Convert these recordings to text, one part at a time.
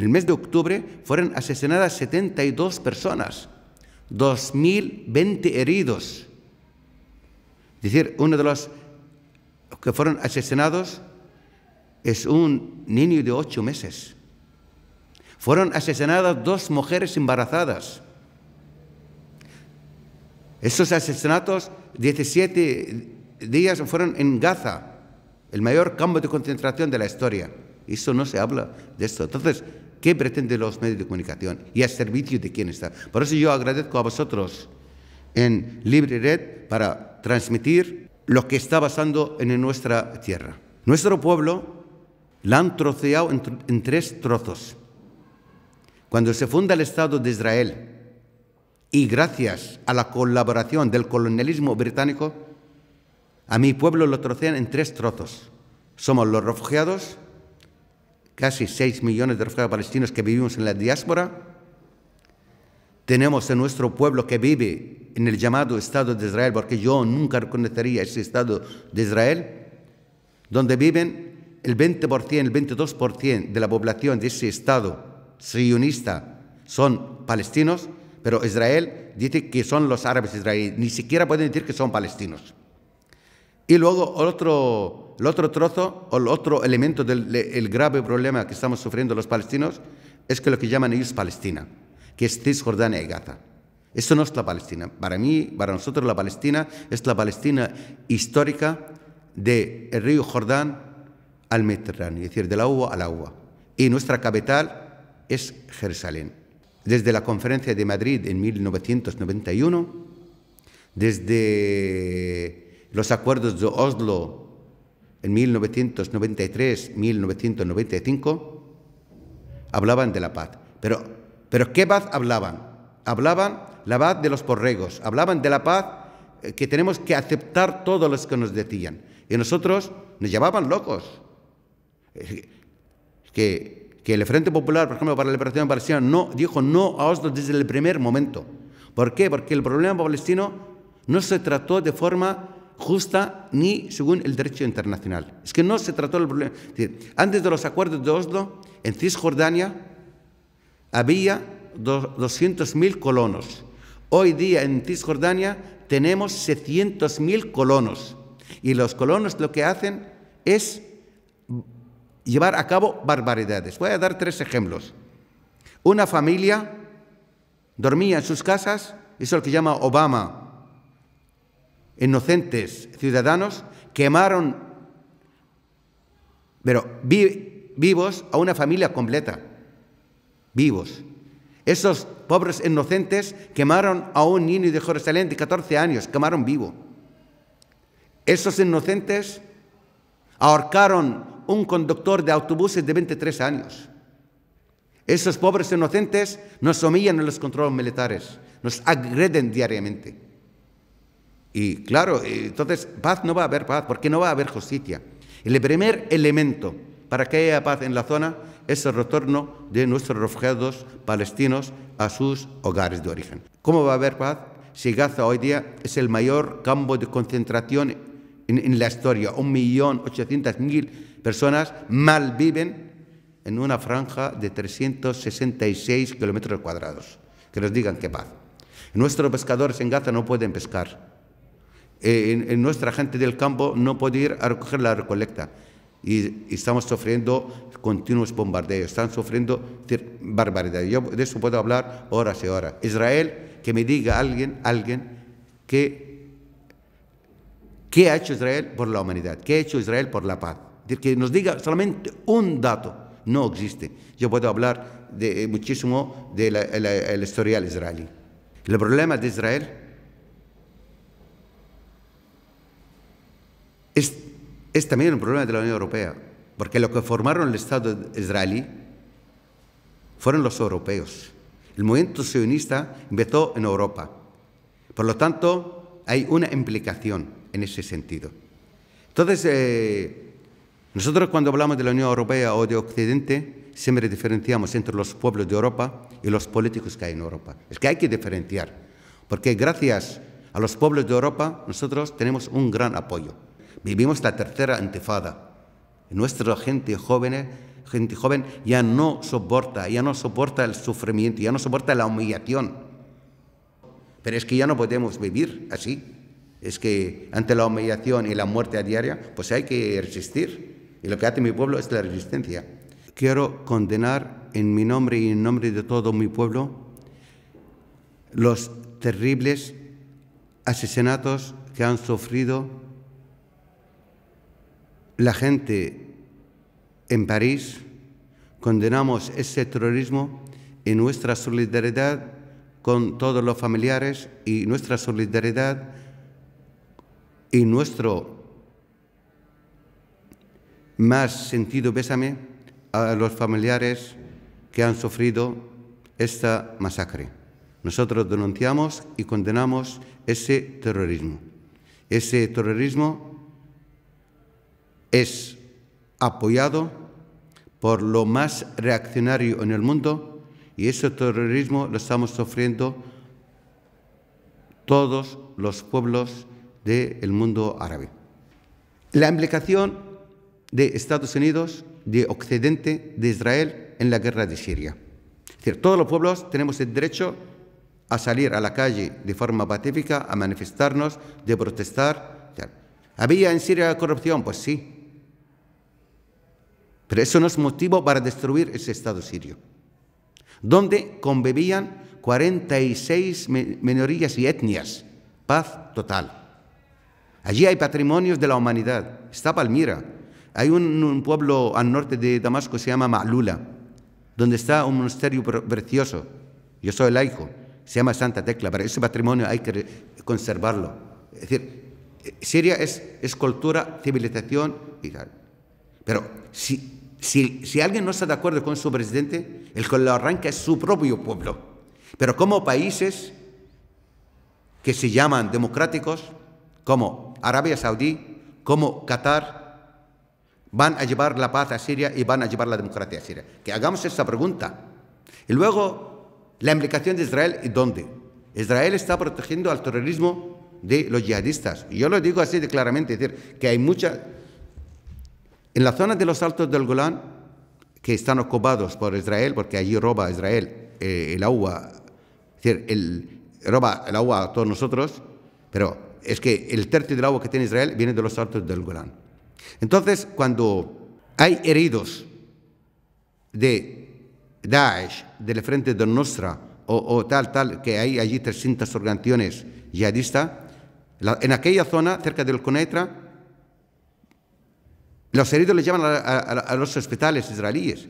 En el mes de octubre fueron asesinadas 72 personas, 2.020 heridos. Es decir, uno de los que fueron asesinados es un niño de ocho meses. Fueron asesinadas dos mujeres embarazadas. Esos asesinatos, 17 días fueron en Gaza, el mayor campo de concentración de la historia. Eso no se habla de esto. Entonces, ¿Qué pretenden los medios de comunicación? ¿Y a servicio de quién está? Por eso yo agradezco a vosotros en Libre Red para transmitir lo que está pasando en nuestra tierra. Nuestro pueblo la han troceado en, en tres trozos. Cuando se funda el Estado de Israel y gracias a la colaboración del colonialismo británico, a mi pueblo lo trocean en tres trozos. Somos los refugiados, casi 6 millones de refugiados palestinos que vivimos en la diáspora, tenemos en nuestro pueblo que vive en el llamado Estado de Israel, porque yo nunca reconocería ese Estado de Israel, donde viven el 20%, el 22% de la población de ese Estado sionista son palestinos, pero Israel dice que son los árabes israelíes, ni siquiera pueden decir que son palestinos. Y luego otro el otro trozo, o el otro elemento del grave problema que estamos sufriendo los palestinos es que lo que llaman ellos Palestina, que es Cisjordania y Gaza. Eso no es la Palestina. Para mí, para nosotros la Palestina es la Palestina histórica del río Jordán al Mediterráneo, es decir, del agua al agua. Y nuestra capital es Jerusalén. Desde la conferencia de Madrid en 1991, desde los acuerdos de Oslo en 1993-1995 hablaban de la paz. Pero, pero ¿qué paz hablaban? Hablaban la paz de los porregos, hablaban de la paz eh, que tenemos que aceptar todos los que nos decían. Y nosotros nos llevaban locos. Que, el Frente Popular, por ejemplo, para la liberación palestina, no, dijo no a Oslo desde el primer momento. ¿Por qué? Porque el problema palestino no se trató de forma justa ni según el derecho internacional. Es que no se trató el problema. Antes de los acuerdos de Oslo, en Cisjordania había 200.000 colonos. Hoy día en Cisjordania tenemos 600.000 colonos. Y los colonos lo que hacen es llevar a cabo barbaridades. Voy a dar tres ejemplos. Una familia dormía en sus casas, eso es lo que llama Obama inocentes ciudadanos quemaron, pero vivos, a una familia completa, vivos. Esos pobres inocentes quemaron a un niño de Jerusalén de 14 años, quemaron vivo. Esos inocentes ahorcaron un conductor de autobuses de 23 años. Esos pobres inocentes nos humillan en los controles militares, nos agreden diariamente. Y claro, eh, entonces paz no va a haber paz, porque no va a haber justicia. El primer elemento para que haya paz en la zona es el retorno de nuestros refugiados palestinos a sus hogares de origen. ¿Cómo va a haber paz si Gaza hoy día es el mayor campo de concentración en, la historia? un millón mil personas mal viven en una franja de 366 kilómetros cuadrados. Que nos digan qué paz. Nuestros pescadores en Gaza no pueden pescar eh, en, nuestra gente del campo no puede ir a recoger la recolecta. Y, estamos sufriendo continuos bombardeos, están sufriendo barbaridad. Yo de eso puedo hablar horas y horas. Israel, que me diga alguien, alguien, que, qué ha hecho Israel por la humanidad, qué ha hecho Israel por la paz. Que nos diga solamente un dato, no existe. Yo puedo hablar de, eh, muchísimo del de historial israelí. El problema de Israel es, también un problema de la Unión Europea, porque lo que formaron el Estado israelí fueron los europeos. El movimiento sionista empezó en Europa. Por lo tanto, hay una implicación en ese sentido. Entonces, eh, nosotros cuando hablamos de la Unión Europea o de Occidente, siempre diferenciamos entre los pueblos de Europa y los políticos que hay en Europa. Es que hay que diferenciar, porque gracias a los pueblos de Europa nosotros tenemos un gran apoyo. Vivimos la tercera antifada. Nuestra gente joven, gente joven ya no soporta, ya no soporta el sufrimiento, ya no soporta la humillación. Pero es que ya no podemos vivir así. Es que ante la humillación y la muerte a diaria, pues hay que resistir. Y lo que hace mi pueblo es la resistencia. Quiero condenar en mi nombre y en nombre de todo mi pueblo los terribles asesinatos que han sufrido la gente en París, condenamos ese terrorismo y nuestra solidaridad con todos los familiares y nuestra solidaridad y nuestro más sentido pésame a los familiares que han sufrido esta masacre. Nosotros denunciamos y condenamos ese terrorismo. Ese terrorismo es apoyado por lo más reaccionario en el mundo y ese terrorismo lo estamos sufriendo todos los pueblos del mundo árabe. La implicación de Estados Unidos, de Occidente, de Israel en la guerra de Siria. Es decir, todos los pueblos tenemos el derecho a salir a la calle de forma pacífica, a manifestarnos, de protestar. ¿Había en Siria corrupción? Pues sí, pero eso no es motivo para destruir ese Estado sirio, donde convivían 46 minorías y etnias. Paz total. Allí hay patrimonios de la humanidad. Está Palmira. Hay un, pueblo al norte de Damasco que se llama Ma'lula, donde está un monasterio precioso. Yo soy laico. Se llama Santa Tecla, pero ese patrimonio hay que conservarlo. Es decir, eh, Siria es, es cultura, civilización y tal. Pero si si, alguien no está de acuerdo con su presidente, el que lo arranca es su propio pueblo. Pero como países que se llaman democráticos, como Arabia Saudí, como Qatar, van a llevar la paz a Siria y van a llevar la democracia a Siria. Que hagamos esa pregunta. Y luego, la implicación de Israel y dónde. Israel está protegiendo al terrorismo de los yihadistas. Y yo lo digo así de claramente, es decir, que hay muchas... En la zona de los altos del Golán, que están ocupados por Israel, porque allí roba Israel eh, el agua, es decir, el, roba el agua a todos nosotros, pero es que el tercio del agua que tiene Israel viene de los altos del Golán. Entonces, cuando hay heridos de Daesh, del frente de Nostra, o, o tal, tal, que hay allí 300 organizaciones yihadistas, en aquella zona, cerca del Conetra, los heridos los llevan a, los hospitales israelíes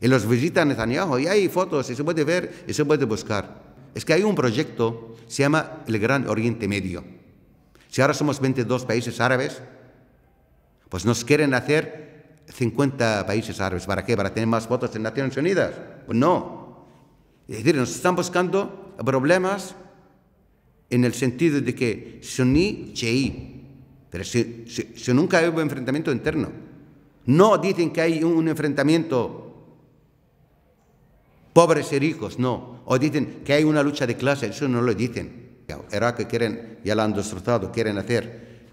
y los visitan Netanyahu y hay fotos y se puede ver y se puede buscar. Es que hay un proyecto, se llama el Gran Oriente Medio. Si ahora somos 22 países árabes, pues nos quieren hacer 50 países árabes. ¿Para qué? ¿Para tener más votos en Naciones Unidas? Pues no. Es decir, nos están buscando problemas en el sentido de que suní, cheí, pero si, si, si nunca hubo enfrentamiento interno, no dicen que hay un, enfrentamiento pobres y ricos, no. O dicen que hay una lucha de clase, eso no lo dicen. Irak que quieren, ya la han destrozado, quieren hacer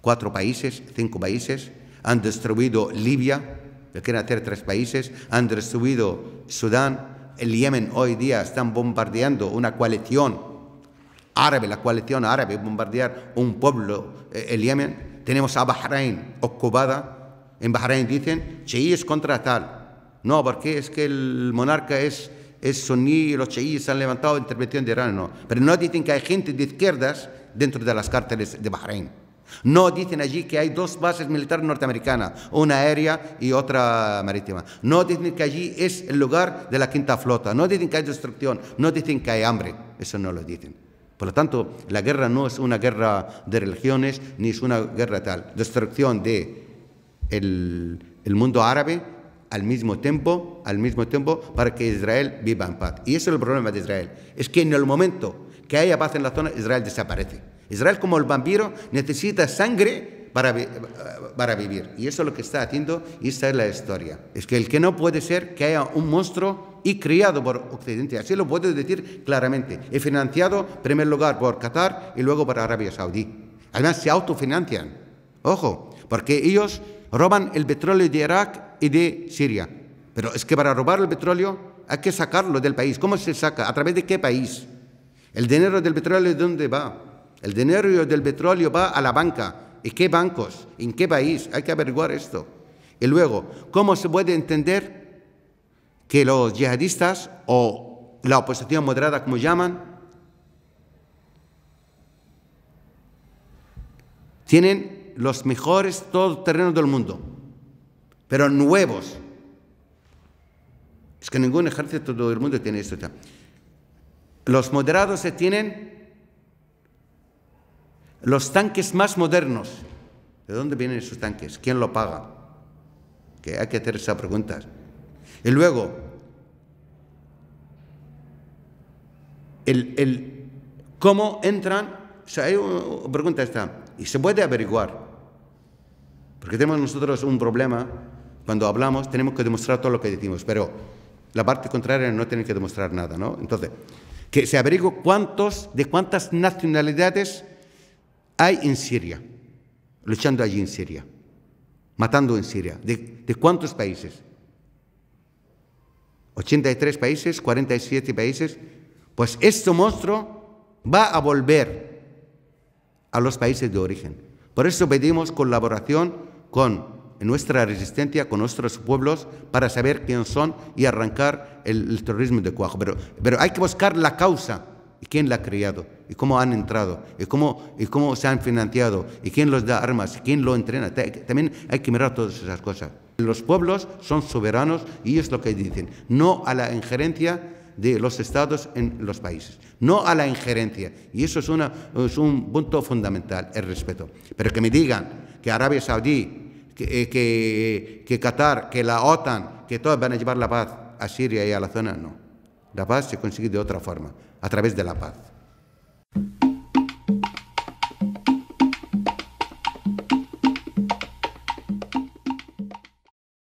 cuatro países, cinco países, han destruido Libia, quieren hacer tres países, han destruido Sudán, el Yemen hoy día están bombardeando una coalición árabe, la coalición árabe, bombardear un pueblo, eh, el Yemen. Tenemos a Bahrein ocupada. En Bahrein dicen, chiíes contra tal. No, porque es que el monarca es, es suní y los chiíes se han levantado intervención de Irán. No. Pero no dicen que hay gente de izquierdas dentro de las cárteles de Bahrein. No dicen allí que hay dos bases militares norteamericanas, una aérea y otra marítima. No dicen que allí es el lugar de la quinta flota. No dicen que hay destrucción. No dicen que hay hambre. Eso no lo dicen. Por lo tanto, la guerra no es una guerra de religiones ni es una guerra tal. Destrucción de el, mundo árabe al mismo tiempo, al mismo tiempo para que Israel viva en paz. Y ese es el problema de Israel. Es que en el momento que haya paz en la zona, Israel desaparece. Israel como el vampiro necesita sangre para, para vivir. Y eso es lo que está haciendo y esta es la historia. Es que el que no puede ser que haya un monstruo y criado por Occidente. Así lo puedo decir claramente. ...y financiado en primer lugar por Qatar y luego por Arabia Saudí. Además, se autofinancian. Ojo, porque ellos roban el petróleo de Irak y de Siria. Pero es que para robar el petróleo hay que sacarlo del país. ¿Cómo se saca? ¿A través de qué país? ¿El dinero del petróleo de dónde va? El dinero del petróleo va a la banca. ¿Y qué bancos? ¿En qué país? Hay que averiguar esto. Y luego, ¿cómo se puede entender que los yihadistas o la oposición moderada, como llaman, tienen los mejores terrenos del mundo, pero nuevos. Es que ningún ejército del mundo tiene esto. Los moderados se tienen los tanques más modernos. ¿De dónde vienen esos tanques? ¿Quién lo paga? Que hay que hacer esas preguntas. Y luego, el, ¿cómo entran? O hay una pregunta esta, y se puede averiguar. Porque tenemos nosotros un problema, cuando hablamos tenemos que demostrar todo lo que decimos, pero la parte contraria no tiene que demostrar nada, ¿no? Entonces, que se averigüe cuántos, de cuántas nacionalidades hay en Siria, luchando allí en Siria, matando en Siria, de, de cuántos países. 83 países, 47 países, pues este monstruo va a volver a los países de origen. Por eso pedimos colaboración con nuestra resistencia, con nuestros pueblos, para saber quiénes son y arrancar el, terrorismo de cuajo. Pero, pero hay que buscar la causa y quién la ha criado, y cómo han entrado, y cómo, y cómo se han financiado, y quién los da armas, y quién lo entrena. También hay que mirar todas esas cosas. Los pueblos son soberanos y es lo que dicen, no a la injerencia de los estados en los países, no a la injerencia. Y eso es, un punto fundamental, el respeto. Pero que me digan que Arabia Saudí, eh, que, que Qatar, que la OTAN, que todos van a llevar la paz a Siria y a la zona, no. La paz se consigue de otra forma, a través de la paz.